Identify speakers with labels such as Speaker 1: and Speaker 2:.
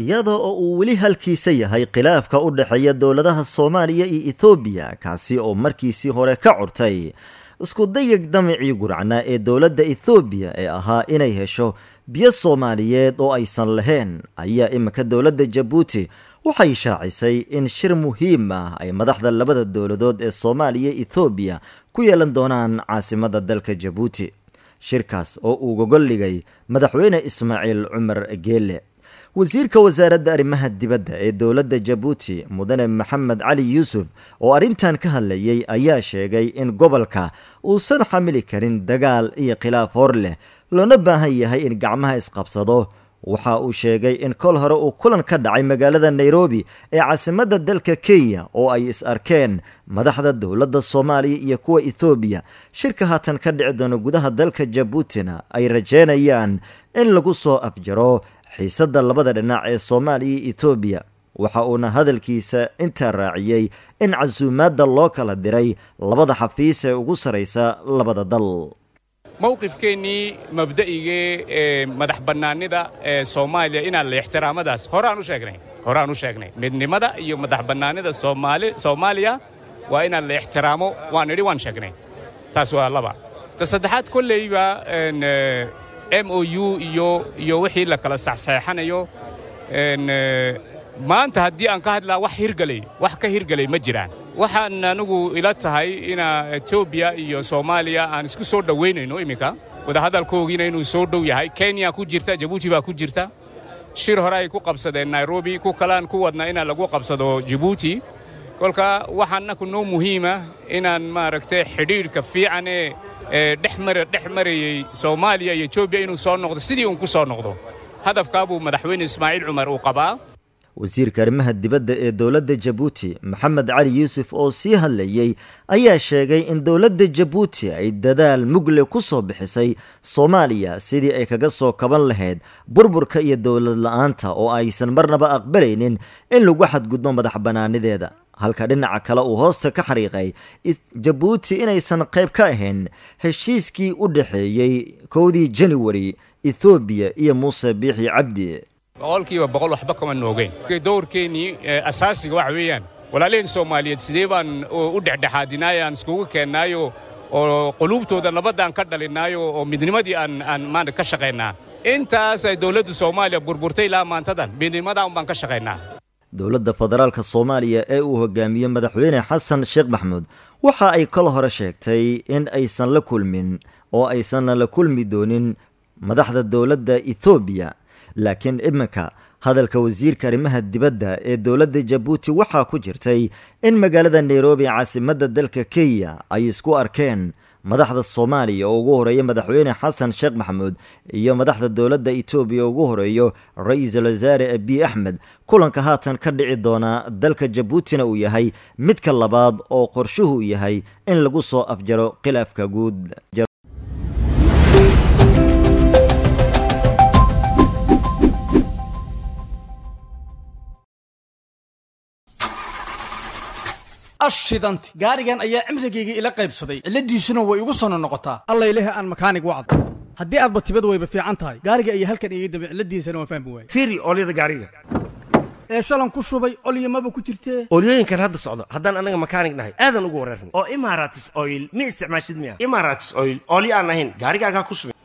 Speaker 1: iyada oo uu weli halkiisa yahay khilaafka u dhexeeya dowladaha soomaaliya iyo ethoobiya kaasi oo markiisii hore ka curtay isku dayag damicii guracnaa ee dowladda ethoobiya ee ahaa inay hesho biyo soomaaliyeed oo aysan lahayn ayaa imika dowladda jabuuti waxay shaacisay in shir muhiim ah ay madaxda labada dowladood ee soomaaliya ethoobiya ku yeelan doonaan caasimada dalka jabuuti shirkaas oo uu gogol dhigay madaxweyne ismaaciil cumar geelle wasiirka wasaaradda arrimaha dibadda ee dowladda jabuuti mudane maxamed cali yuusuf oo arrintan ka hadlayay ayaa sheegay in gobolka uusan xamili karin dagaal iyo khilaaf hor leh loona baahan yahay in gacmaha isqabsado waxa uu sheegay in kol hore uu kulan ka dhacay magaalada nairobi ee caasimadda dalka kenya oo ay is arkeen madaxda dowladda soomaaliya iyo kuwa ethoobiya shirka haatan ka dhici doona gudaha dalka jabuutina ay rajeynayaan in lagu soo afjaro xiisadda labada dhinac ee soomaaliya iyo etoobiya waxa uuna hadalkiisa intaa raaciyey in casuumaadda loo kala diray labada xafiis ee ugu sarraysa labada dal
Speaker 2: mowqifkeennii mabda'igee ee madax bannaanida ee soomaaliya inaan la ixtiraamadaas horeaan u sheegnay horeaan u sheegnay midnimada iyo madax bannaanida soomaali soomaaliya waa inaan la ixtiraamo waan idhi waan sheegnay taas waa laba ta saddexaad kolleybaa m o u iyo wixii la kala saxsaexanayo e, maanta haddii aan ka hadlaa wax hirgalay wax ka hirgelay ma jiraan waxaan anigu ila tahay ina etoobiya iyo soomaaliya aan isku soo dhowaynayno iminka wadahadalkoogiina inuu soo dhow yahay kenya ku jirta jabuuti baa ku jirta shir hore ay ku qabsadeen nairobi ku kalaan ku wadna inaan lagu qabsado jabuuti kolka waxaannaku noo muhiima inaan maaragtay xidhiidhka fiicanee dhex marayey soomaaliya iyo etoobiya inuu soo noqdo sidii uun ku soo noqdo hadafkaabuu madaxweyne ismaaciil cumar uu qabaa
Speaker 1: wasiirka arrimaha dibadda ee dowladda jabuuti maxamed cali yuusuf oo sii hadlayey ayaa sheegay in dowladda jabuuti ay dadaal mugle ku soo bixisay soomaaliya sidii ay kaga soo kaban lahayd burburka iyo dowlad la-aanta oo aysan marnaba aqbalaynin in lagu xadgudbo madax bannaanideeda halka dhinaca kale uu hoosta ka xariiqay jabuuti inaysan qayb ka ahayn heshiiskii u dhexeeyey kowdii januwari ethoobiya iyo muuse biixi cabdi
Speaker 2: boqolkiiba boqol waxba kama noogeen dowrkeenii asaasiga waxa weeyaan walaalaheen soomaaliyeed sidee baan u dhexdhexaadinaay aan iskugu keennaayo oo quluubtooda nabaddaan ka dhalinnaayo oo midnimadii aan aan maanta ka shaqaynaa intaas ay dowladdu soomaaliya burburtay ilaa maantadan midnimadan baan ka shaqaynaa
Speaker 1: dowladda federaalka soomaaliya ee uu hogaamiye madaxweyne xasan sheekh maxamuud waxa ay kal hore sheegtay in aysan la kulmin oo aysanna la kulmi doonin madaxda dowladda ethoobiya laakiin iminka hadalka wasiirka arrimaha dibadda ee dowladda jabuuti waxaa ku jirtay in magaalada nairobi caasimadda dalka kenya ay isku arkeen madaxda soomaaliya oo ugu horeeya madaxweyne xasan sheekh maxamuud iyo madaxda dowladda etoobiya ugu horeeyo ra-iisul wasaare abiy axmed kulanka haatan ka dhici doonaa dalka jabuutina uu yahay midka labaad oo qorshuhu yahay in lagu soo afjaro khilaafka guud
Speaker 2: ashidanti gaarigan ayaa cimrigayga ila qaybsaday cilladiisuna way igu sono noqotaa allayleh aan makaanig wacdo haddii aadba tibad wayba fiican tahay gaariga ayaa halkan iga dambe cilladiisana waan fahmi waayey fiiri oolyada gaariga ee shalan ku shubay maba ku jirtee olyooyinkan hadda socdo haddaan annaga makaanig nahay aadan ugu wareerna oo imaratis oil mi isticmaashid miya imaratis oil olyo aan ahayn gaarigaagaa ku shubay